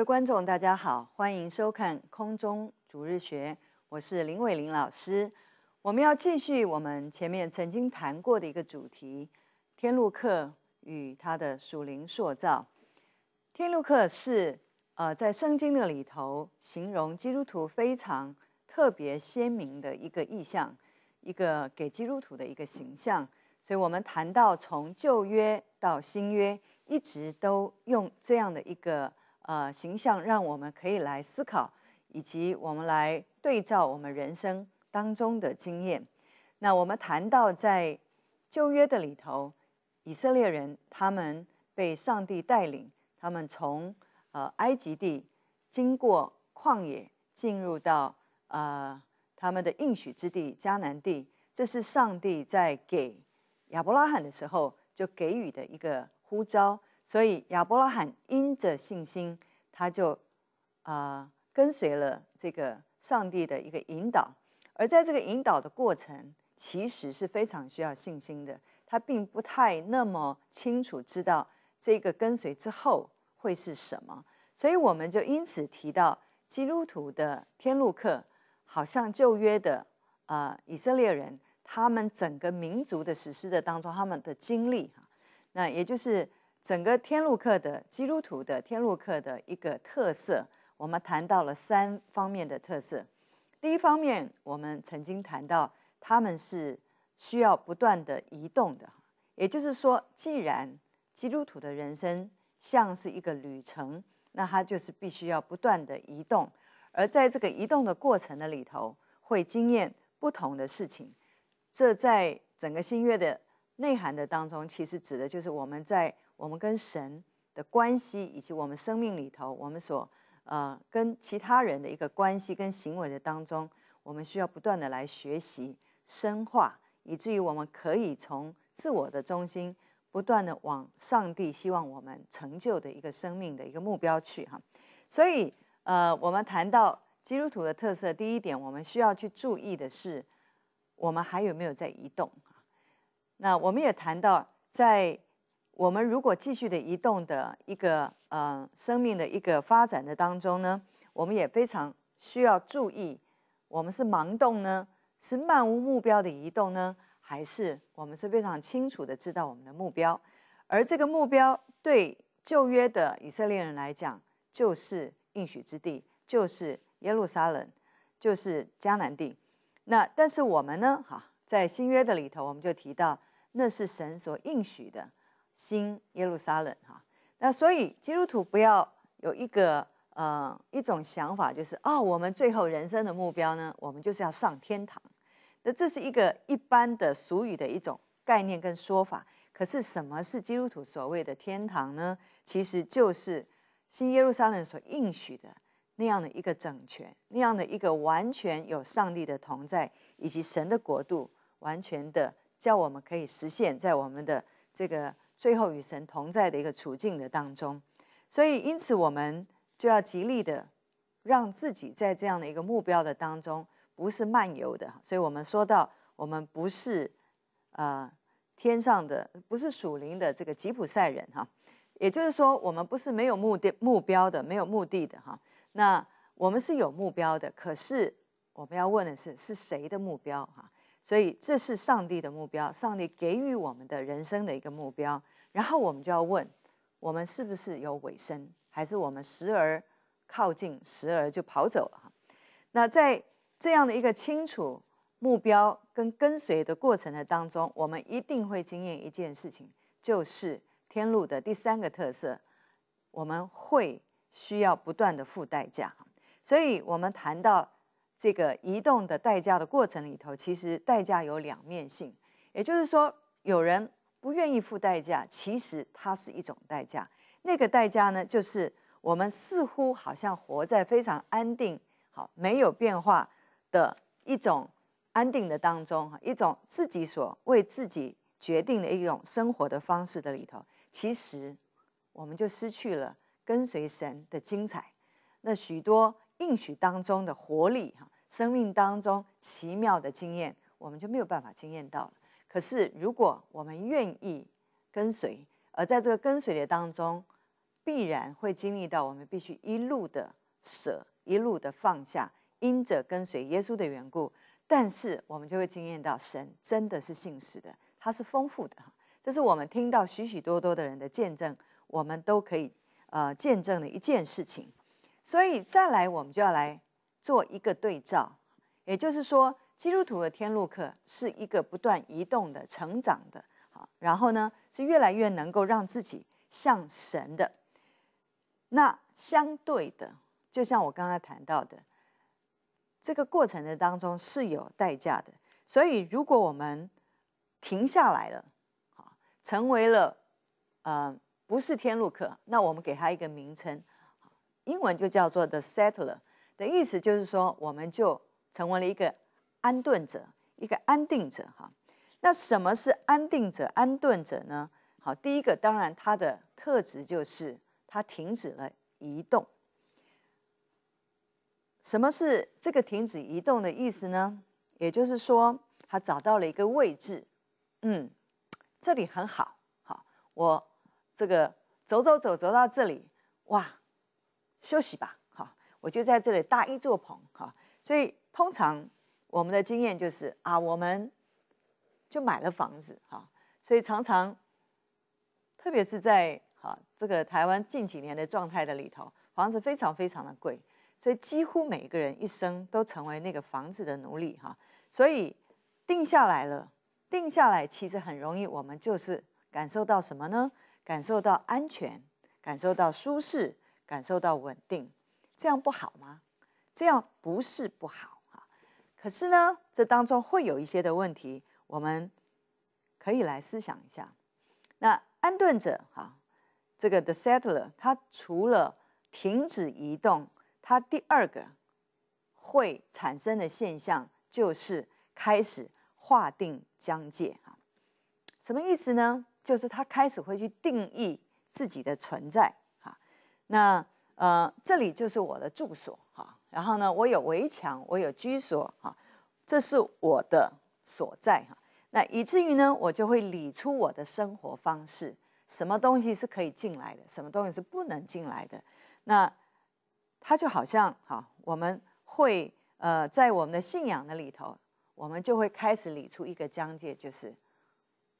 位观众大家好，欢迎收看空中逐日学，我是林伟玲老师。我们要继续我们前面曾经谈过的一个主题——天路客与他的属灵塑造。天路客是呃，在圣经的里头形容基督徒非常特别鲜明的一个意象，一个给基督徒的一个形象。所以，我们谈到从旧约到新约，一直都用这样的一个。呃，形象让我们可以来思考，以及我们来对照我们人生当中的经验。那我们谈到在旧约的里头，以色列人他们被上帝带领，他们从呃埃及地经过旷野，进入到呃他们的应许之地迦南地。这是上帝在给亚伯拉罕的时候就给予的一个呼召。所以亚伯拉罕因着信心，他就啊跟随了这个上帝的一个引导，而在这个引导的过程，其实是非常需要信心的。他并不太那么清楚知道这个跟随之后会是什么。所以我们就因此提到基督徒的天路客，好像旧约的啊以色列人，他们整个民族的实施的当中，他们的经历哈，那也就是。整个天路客的基督徒的天路客的一个特色，我们谈到了三方面的特色。第一方面，我们曾经谈到他们是需要不断的移动的，也就是说，既然基督徒的人生像是一个旅程，那他就是必须要不断的移动。而在这个移动的过程的里头，会经验不同的事情。这在整个新月的内涵的当中，其实指的就是我们在我们跟神的关系，以及我们生命里头，我们所呃跟其他人的一个关系跟行为的当中，我们需要不断的来学习深化，以至于我们可以从自我的中心不断的往上帝希望我们成就的一个生命的一个目标去哈。所以呃，我们谈到基督徒的特色，第一点，我们需要去注意的是，我们还有没有在移动哈，那我们也谈到在。我们如果继续的移动的一个呃生命的一个发展的当中呢，我们也非常需要注意，我们是盲动呢，是漫无目标的移动呢，还是我们是非常清楚的知道我们的目标？而这个目标对旧约的以色列人来讲，就是应许之地，就是耶路撒冷，就是迦南地。那但是我们呢，哈，在新约的里头，我们就提到那是神所应许的。新耶路撒冷哈，那所以基督徒不要有一个呃一种想法，就是哦，我们最后人生的目标呢，我们就是要上天堂。那这是一个一般的俗语的一种概念跟说法。可是什么是基督徒所谓的天堂呢？其实就是新耶路撒冷所应许的那样的一个政权，那样的一个完全有上帝的同在以及神的国度，完全的叫我们可以实现在我们的这个。最后与神同在的一个处境的当中，所以因此我们就要极力的让自己在这样的一个目标的当中，不是漫游的。所以我们说到，我们不是呃天上的，不是属灵的这个吉普赛人哈，也就是说，我们不是没有目的目标的，没有目的的哈。那我们是有目标的，可是我们要问的是，是谁的目标哈？所以，这是上帝的目标，上帝给予我们的人生的一个目标。然后我们就要问：我们是不是有尾声，还是我们时而靠近，时而就跑走了？那在这样的一个清楚目标跟跟随的过程的当中，我们一定会经验一件事情，就是天路的第三个特色：我们会需要不断的付代价。所以，我们谈到。这个移动的代价的过程里头，其实代价有两面性，也就是说，有人不愿意付代价，其实它是一种代价。那个代价呢，就是我们似乎好像活在非常安定、好没有变化的一种安定的当中，一种自己所为自己决定的一种生活的方式的里头，其实我们就失去了跟随神的精彩。那许多。应许当中的活力，哈，生命当中奇妙的经验，我们就没有办法经验到了。可是，如果我们愿意跟随，而在这个跟随的当中，必然会经历到我们必须一路的舍，一路的放下，因着跟随耶稣的缘故，但是我们就会经验到神真的是信实的，它是丰富的，哈，这是我们听到许许多多的人的见证，我们都可以呃见证的一件事情。所以再来，我们就要来做一个对照，也就是说，基督徒的天路客是一个不断移动的成长的，好，然后呢，是越来越能够让自己像神的。那相对的，就像我刚才谈到的，这个过程的当中是有代价的。所以，如果我们停下来了，好，成为了，呃，不是天路客，那我们给他一个名称。英文就叫做 the settler，的意思就是说，我们就成为了一个安顿者，一个安定者哈。那什么是安定者、安顿者呢？好，第一个当然它的特质就是它停止了移动。什么是这个停止移动的意思呢？也就是说，它找到了一个位置，嗯，这里很好，好，我这个走走走走到这里，哇。休息吧，哈，我就在这里搭一座棚，哈，所以通常我们的经验就是啊，我们就买了房子，哈，所以常常，特别是在哈这个台湾近几年的状态的里头，房子非常非常的贵，所以几乎每个人一生都成为那个房子的奴隶，哈，所以定下来了，定下来其实很容易，我们就是感受到什么呢？感受到安全，感受到舒适。感受到稳定，这样不好吗？这样不是不好啊。可是呢，这当中会有一些的问题，我们可以来思想一下。那安顿者哈，这个 the settler，他除了停止移动，他第二个会产生的现象就是开始划定疆界啊。什么意思呢？就是他开始会去定义自己的存在。那呃，这里就是我的住所哈。然后呢，我有围墙，我有居所哈，这是我的所在哈。那以至于呢，我就会理出我的生活方式，什么东西是可以进来的，什么东西是不能进来的。那它就好像哈，我们会呃，在我们的信仰的里头，我们就会开始理出一个疆界，就是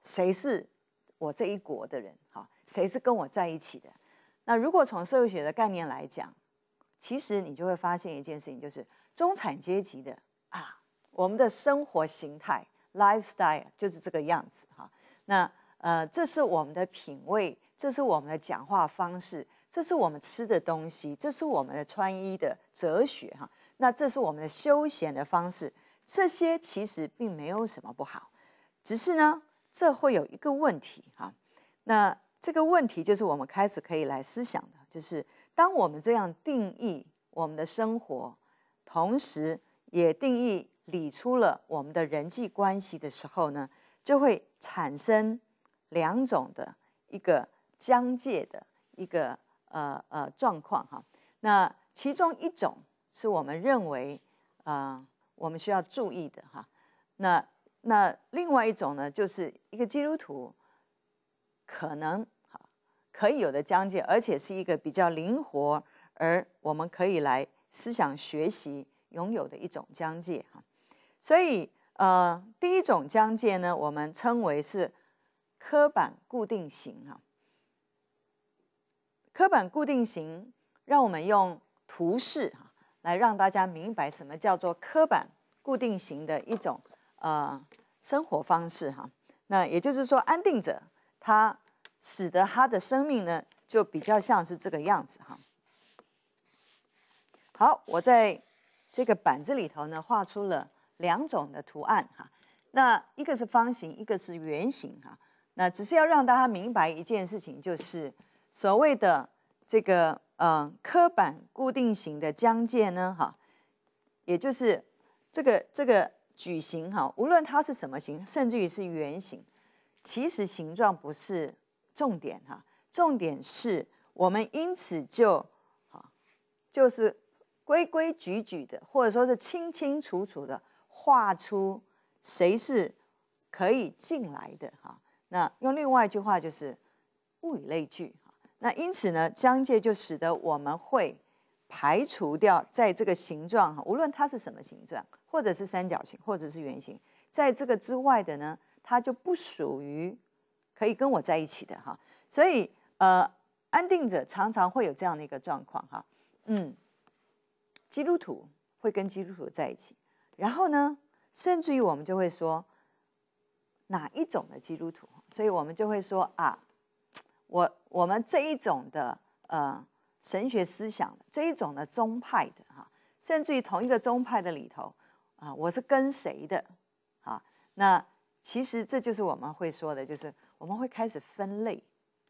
谁是我这一国的人哈，谁是跟我在一起的。那如果从社会学的概念来讲，其实你就会发现一件事情，就是中产阶级的啊，我们的生活形态 （lifestyle） 就是这个样子哈。那呃，这是我们的品味，这是我们的讲话方式，这是我们吃的东西，这是我们的穿衣的哲学哈。那这是我们的休闲的方式，这些其实并没有什么不好，只是呢，这会有一个问题哈。那这个问题就是我们开始可以来思想的，就是当我们这样定义我们的生活，同时也定义理出了我们的人际关系的时候呢，就会产生两种的一个疆界的一个呃呃状况哈。那其中一种是我们认为呃我们需要注意的哈。那那另外一种呢，就是一个基督徒。可能哈可以有的疆界，而且是一个比较灵活，而我们可以来思想学习拥有的一种疆界哈。所以呃，第一种疆界呢，我们称为是刻板固定型哈。刻板固定型，让我们用图示哈来让大家明白什么叫做刻板固定型的一种呃生活方式哈。那也就是说，安定者他。使得它的生命呢，就比较像是这个样子哈。好，我在这个板子里头呢，画出了两种的图案哈。那一个是方形，一个是圆形哈。那只是要让大家明白一件事情，就是所谓的这个嗯，刻板固定型的疆界呢哈，也就是这个这个矩形哈，无论它是什么形，甚至于是圆形，其实形状不是。重点哈，重点是我们因此就哈，就是规规矩矩的，或者说是清清楚楚的画出谁是可以进来的哈。那用另外一句话就是物以类聚哈。那因此呢，疆界就使得我们会排除掉在这个形状哈，无论它是什么形状，或者是三角形，或者是圆形，在这个之外的呢，它就不属于。可以跟我在一起的哈，所以呃，安定者常常会有这样的一个状况哈，嗯，基督徒会跟基督徒在一起，然后呢，甚至于我们就会说哪一种的基督徒，所以我们就会说啊，我我们这一种的呃神学思想这一种的宗派的哈，甚至于同一个宗派的里头啊，我是跟谁的啊？那其实这就是我们会说的，就是。我们会开始分类，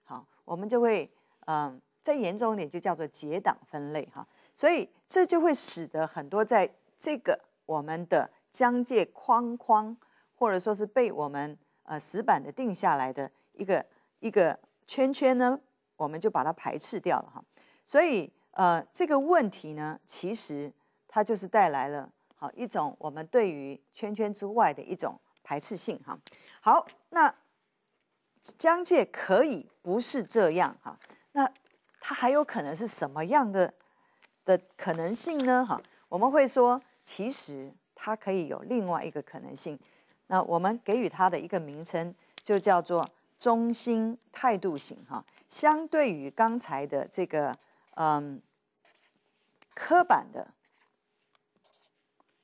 好，我们就会，嗯，再严重一点就叫做结党分类哈，所以这就会使得很多在这个我们的疆界框框，或者说是被我们呃死板的定下来的一个一个圈圈呢，我们就把它排斥掉了哈，所以呃这个问题呢，其实它就是带来了好一种我们对于圈圈之外的一种排斥性哈，好那。疆界可以不是这样哈，那它还有可能是什么样的的可能性呢？哈，我们会说，其实它可以有另外一个可能性。那我们给予它的一个名称就叫做中心态度型哈。相对于刚才的这个嗯，刻板的、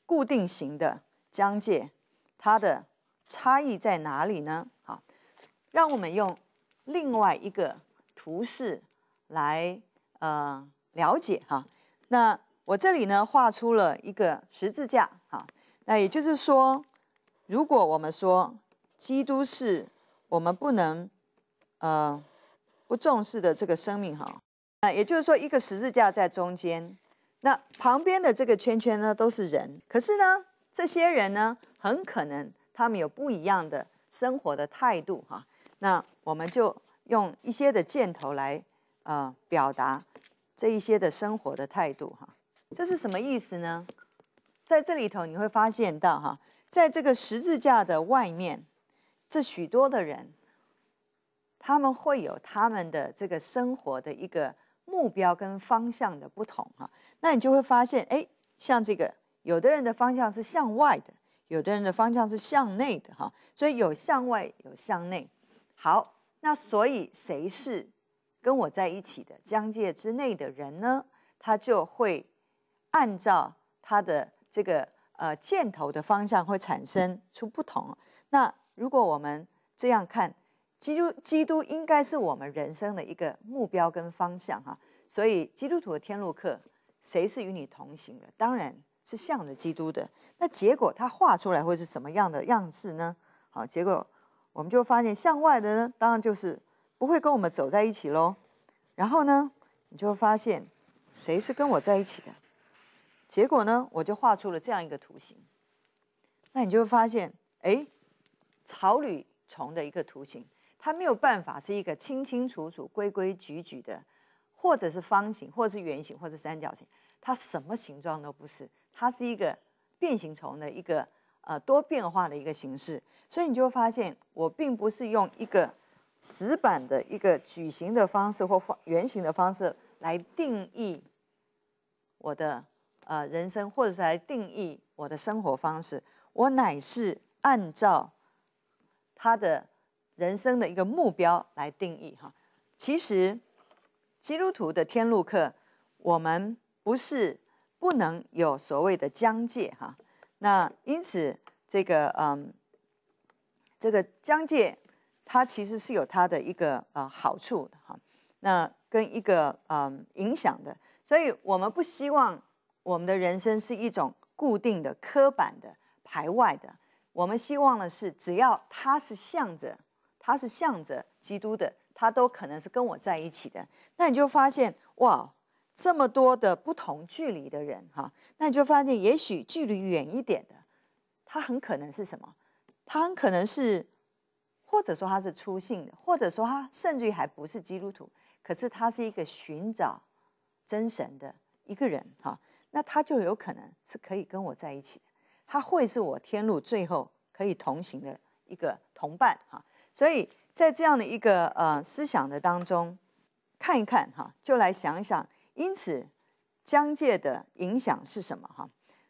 固定型的疆界，它的差异在哪里呢？让我们用另外一个图示来呃了解哈。那我这里呢画出了一个十字架哈。那也就是说，如果我们说基督是我们不能呃不重视的这个生命哈，那也就是说，一个十字架在中间，那旁边的这个圈圈呢都是人，可是呢，这些人呢很可能他们有不一样的生活的态度哈。那我们就用一些的箭头来，呃，表达这一些的生活的态度哈。这是什么意思呢？在这里头你会发现到哈，在这个十字架的外面，这许多的人，他们会有他们的这个生活的一个目标跟方向的不同哈。那你就会发现，哎，像这个，有的人的方向是向外的，有的人的方向是向内的哈，所以有向外，有向内。好，那所以谁是跟我在一起的疆界之内的人呢？他就会按照他的这个呃箭头的方向，会产生出不同。那如果我们这样看，基督基督应该是我们人生的一个目标跟方向哈。所以基督徒的天路客，谁是与你同行的？当然是向着基督的。那结果他画出来会是什么样的样子呢？好，结果。我们就发现向外的呢，当然就是不会跟我们走在一起喽。然后呢，你就会发现谁是跟我在一起的。结果呢，我就画出了这样一个图形。那你就会发现，哎，草履虫的一个图形，它没有办法是一个清清楚楚、规规矩矩的，或者是方形，或者是圆形，或者三角形，它什么形状都不是，它是一个变形虫的一个。呃，多变化的一个形式，所以你就会发现，我并不是用一个死板的一个矩形的方式或方圆形的方式来定义我的呃人生，或者是来定义我的生活方式。我乃是按照他的人生的一个目标来定义哈。其实，基督徒的天路客，我们不是不能有所谓的疆界哈。那因此，这个嗯，这个疆界，它其实是有它的一个呃好处的哈。那跟一个嗯影响的，所以我们不希望我们的人生是一种固定的、刻板的、排外的。我们希望的是，只要他是向着，他是向着基督的，他都可能是跟我在一起的。那你就发现，哇！这么多的不同距离的人，哈，那你就发现，也许距离远一点的，他很可能是什么？他很可能是，或者说他是出信的，或者说他甚至于还不是基督徒，可是他是一个寻找真神的一个人，哈，那他就有可能是可以跟我在一起的，他会是我天路最后可以同行的一个同伴，哈。所以在这样的一个呃思想的当中，看一看，哈，就来想一想。因此，疆界的影响是什么？哈，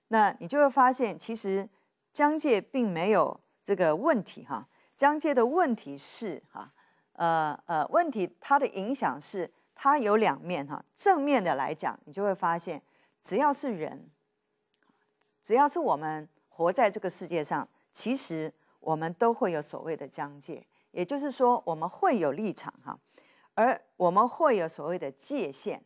那你就会发现，其实疆界并没有这个问题。哈，疆界的问题是哈，呃呃，问题它的影响是它有两面。哈，正面的来讲，你就会发现，只要是人，只要是我们活在这个世界上，其实我们都会有所谓的疆界，也就是说，我们会有立场。哈，而我们会有所谓的界限。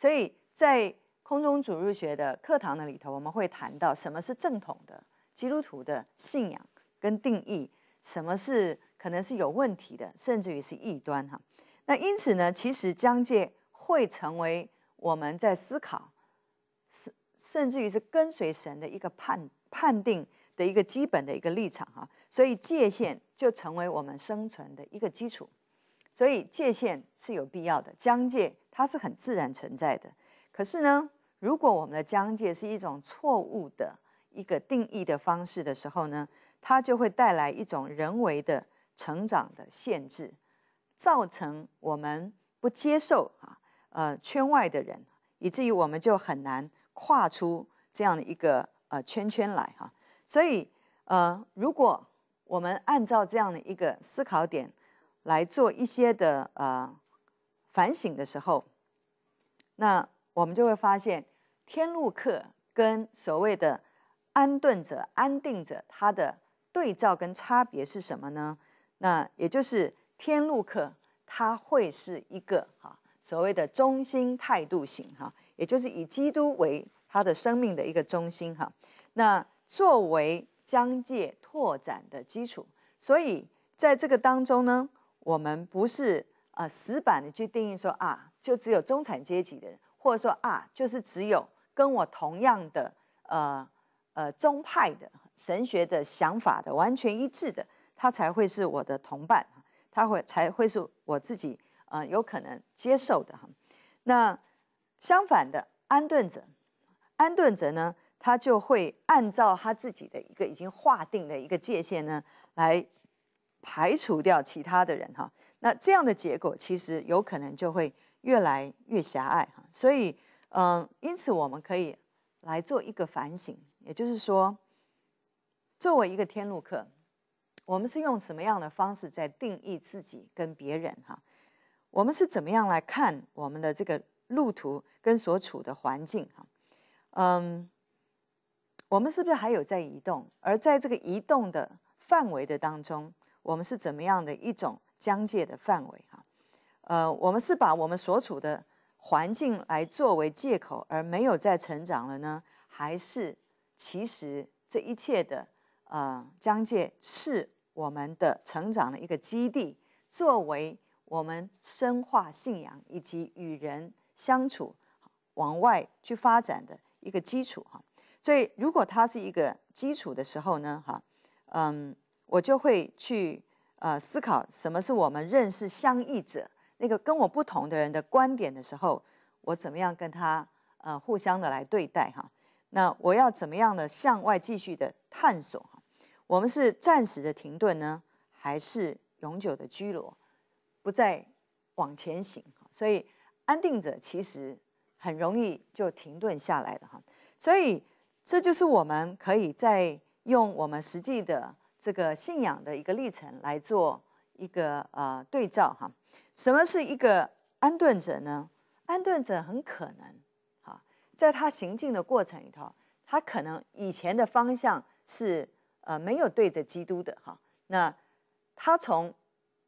所以在空中主日学的课堂的里头，我们会谈到什么是正统的基督徒的信仰跟定义，什么是可能是有问题的，甚至于是异端哈。那因此呢，其实疆界会成为我们在思考，甚甚至于是跟随神的一个判判定的一个基本的一个立场哈。所以界限就成为我们生存的一个基础。所以界限是有必要的，疆界它是很自然存在的。可是呢，如果我们的疆界是一种错误的一个定义的方式的时候呢，它就会带来一种人为的成长的限制，造成我们不接受啊，呃圈外的人，以至于我们就很难跨出这样的一个呃圈圈来哈。所以呃，如果我们按照这样的一个思考点。来做一些的呃反省的时候，那我们就会发现天路客跟所谓的安顿者、安定者，他的对照跟差别是什么呢？那也就是天路客，他会是一个哈所谓的中心态度型哈，也就是以基督为他的生命的一个中心哈。那作为疆界拓展的基础，所以在这个当中呢。我们不是啊，死板的去定义说啊，就只有中产阶级的人，或者说啊，就是只有跟我同样的呃呃宗派的神学的想法的完全一致的，他才会是我的同伴，他会才会是我自己啊有可能接受的哈。那相反的安顿者，安顿者呢，他就会按照他自己的一个已经划定的一个界限呢来。排除掉其他的人哈，那这样的结果其实有可能就会越来越狭隘哈。所以，嗯，因此我们可以来做一个反省，也就是说，作为一个天路客，我们是用什么样的方式在定义自己跟别人哈？我们是怎么样来看我们的这个路途跟所处的环境哈？嗯，我们是不是还有在移动？而在这个移动的范围的当中？我们是怎么样的一种疆界的范围哈？呃，我们是把我们所处的环境来作为借口而没有再成长了呢，还是其实这一切的呃疆界是我们的成长的一个基地，作为我们深化信仰以及与人相处往外去发展的一个基础哈？所以，如果它是一个基础的时候呢，哈，嗯。我就会去呃思考，什么是我们认识相异者那个跟我不同的人的观点的时候，我怎么样跟他呃互相的来对待哈？那我要怎么样的向外继续的探索哈？我们是暂时的停顿呢，还是永久的居罗，不再往前行？所以安定者其实很容易就停顿下来的哈。所以这就是我们可以在用我们实际的。这个信仰的一个历程来做一个呃对照哈，什么是一个安顿者呢？安顿者很可能哈，在他行进的过程里头，他可能以前的方向是呃没有对着基督的哈，那他从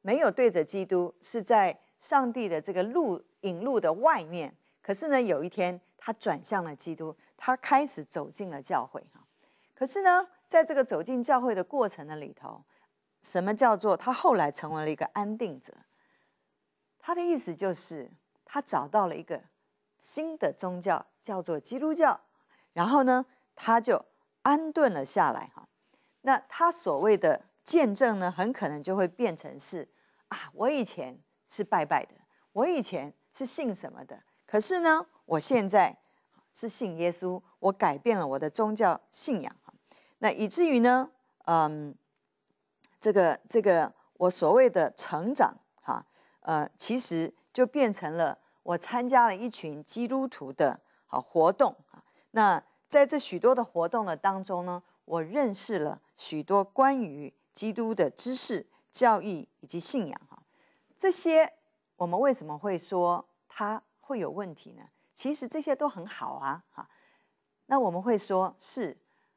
没有对着基督，是在上帝的这个路引路的外面，可是呢，有一天他转向了基督，他开始走进了教会哈，可是呢。在这个走进教会的过程的里头，什么叫做他后来成为了一个安定者？他的意思就是他找到了一个新的宗教，叫做基督教。然后呢，他就安顿了下来。哈，那他所谓的见证呢，很可能就会变成是啊，我以前是拜拜的，我以前是信什么的，可是呢，我现在是信耶稣，我改变了我的宗教信仰。那以至于呢，嗯，这个这个，我所谓的成长，哈，呃，其实就变成了我参加了一群基督徒的啊活动啊。那在这许多的活动的当中呢，我认识了许多关于基督的知识、教育以及信仰哈。这些我们为什么会说它会有问题呢？其实这些都很好啊，哈。那我们会说是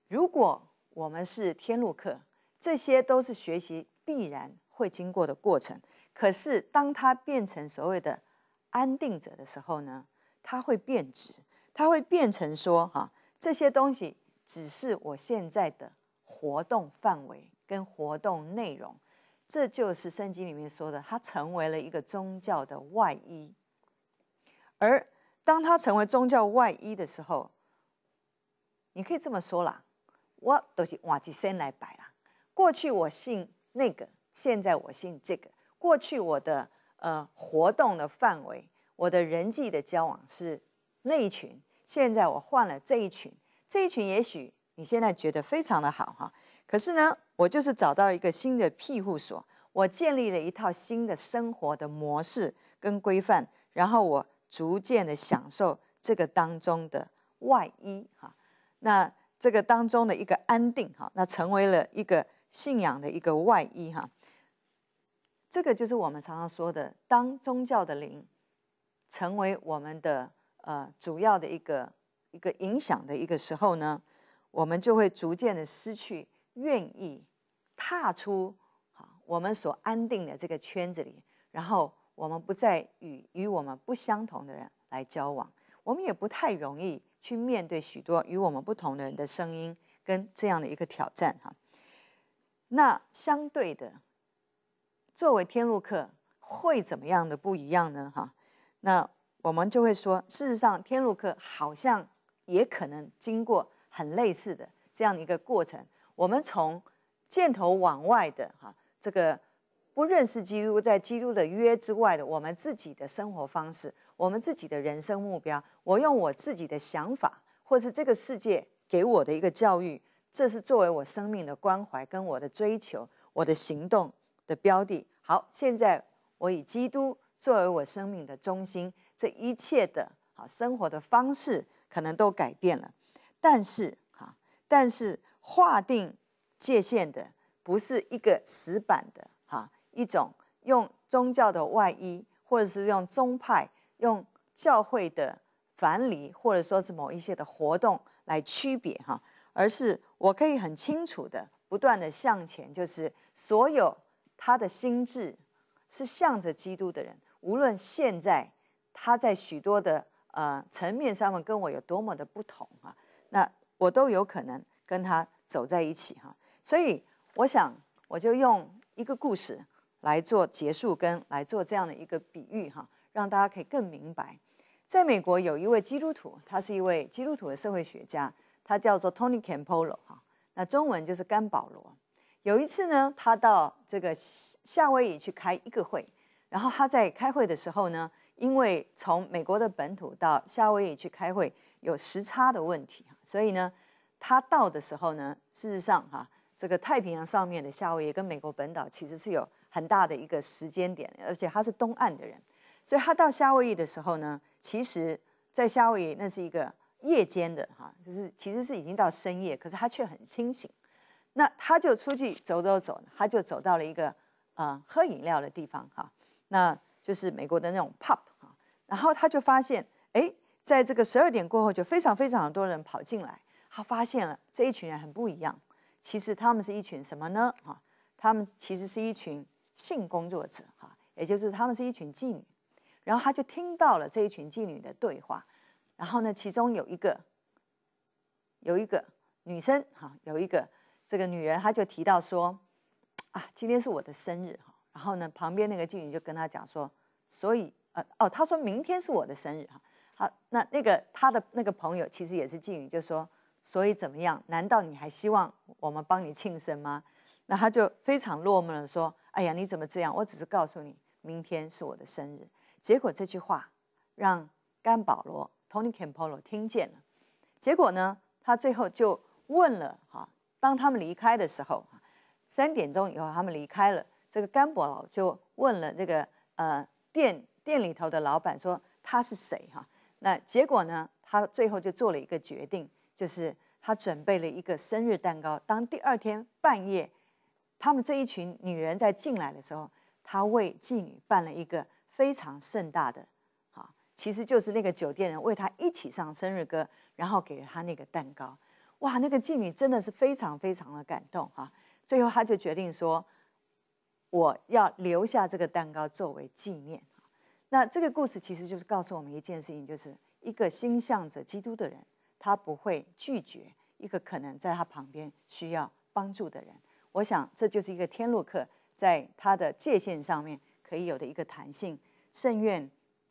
如果。我们是天路客，这些都是学习必然会经过的过程。可是，当它变成所谓的安定者的时候呢？它会变质，它会变成说：“啊，这些东西只是我现在的活动范围跟活动内容。”这就是圣经里面说的，它成为了一个宗教的外衣。而当它成为宗教外衣的时候，你可以这么说了。我都是往起身先来摆啦。过去我信那个，现在我信这个。过去我的呃活动的范围，我的人际的交往是那一群，现在我换了这一群。这一群也许你现在觉得非常的好哈，可是呢，我就是找到一个新的庇护所，我建立了一套新的生活的模式跟规范，然后我逐渐的享受这个当中的外衣哈。那这个当中的一个安定哈，那成为了一个信仰的一个外衣哈。这个就是我们常常说的，当宗教的灵成为我们的呃主要的一个一个影响的一个时候呢，我们就会逐渐的失去愿意踏出我们所安定的这个圈子里，然后我们不再与与我们不相同的人来交往，我们也不太容易。去面对许多与我们不同的人的声音跟这样的一个挑战哈，那相对的，作为天路客会怎么样的不一样呢哈？那我们就会说，事实上天路客好像也可能经过很类似的这样的一个过程。我们从箭头往外的哈，这个不认识基督在基督的约之外的我们自己的生活方式。我们自己的人生目标，我用我自己的想法，或是这个世界给我的一个教育，这是作为我生命的关怀跟我的追求、我的行动的标的。好，现在我以基督作为我生命的中心，这一切的啊生活的方式可能都改变了，但是哈，但是划定界限的不是一个死板的哈，一种用宗教的外衣，或者是用宗派。用教会的繁礼，或者说是某一些的活动来区别哈，而是我可以很清楚的不断的向前，就是所有他的心智是向着基督的人，无论现在他在许多的呃层面上面跟我有多么的不同哈，那我都有可能跟他走在一起哈。所以我想我就用一个故事来做结束，跟来做这样的一个比喻哈。让大家可以更明白，在美国有一位基督徒，他是一位基督徒的社会学家，他叫做 Tony Campolo 哈，那中文就是甘保罗。有一次呢，他到这个夏威夷去开一个会，然后他在开会的时候呢，因为从美国的本土到夏威夷去开会，有时差的问题，所以呢，他到的时候呢，事实上哈，这个太平洋上面的夏威夷跟美国本岛其实是有很大的一个时间点，而且他是东岸的人。所以他到夏威夷的时候呢，其实，在夏威夷那是一个夜间的哈，就是其实是已经到深夜，可是他却很清醒。那他就出去走走走，他就走到了一个呃喝饮料的地方哈，那就是美国的那种 pub 哈。然后他就发现，哎，在这个十二点过后，就非常非常多人跑进来。他发现了这一群人很不一样，其实他们是一群什么呢哈？他们其实是一群性工作者哈，也就是他们是一群妓女。然后他就听到了这一群妓女的对话。然后呢，其中有一个有一个女生哈，有一个这个女人，她就提到说：“啊，今天是我的生日哈。”然后呢，旁边那个妓女就跟他讲说：“所以呃哦，她说明天是我的生日哈。”好，那那个她的那个朋友其实也是妓女，就说：“所以怎么样？难道你还希望我们帮你庆生吗？”那他就非常落寞的说：“哎呀，你怎么这样？我只是告诉你，明天是我的生日。”结果这句话让甘保罗 Tony c a m p o l o 听见了。结果呢，他最后就问了哈，当他们离开的时候，三点钟以后他们离开了。这个甘保罗就问了那个呃店店里头的老板说他是谁哈。那结果呢，他最后就做了一个决定，就是他准备了一个生日蛋糕。当第二天半夜，他们这一群女人在进来的时候，他为妓女办了一个。非常盛大的，哈，其实就是那个酒店人为他一起唱生日歌，然后给了他那个蛋糕。哇，那个妓女真的是非常非常的感动哈。最后，他就决定说，我要留下这个蛋糕作为纪念。那这个故事其实就是告诉我们一件事情，就是一个心向着基督的人，他不会拒绝一个可能在他旁边需要帮助的人。我想，这就是一个天路客在他的界限上面。可以有的一个弹性，甚愿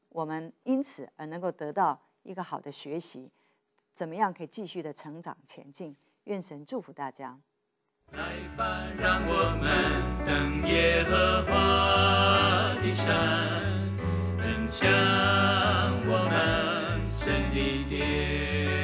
我们因此而能够得到一个好的学习，怎么样可以继续的成长前进？愿神祝福大家。来吧，让我们等耶和华的山，等响我们神的殿。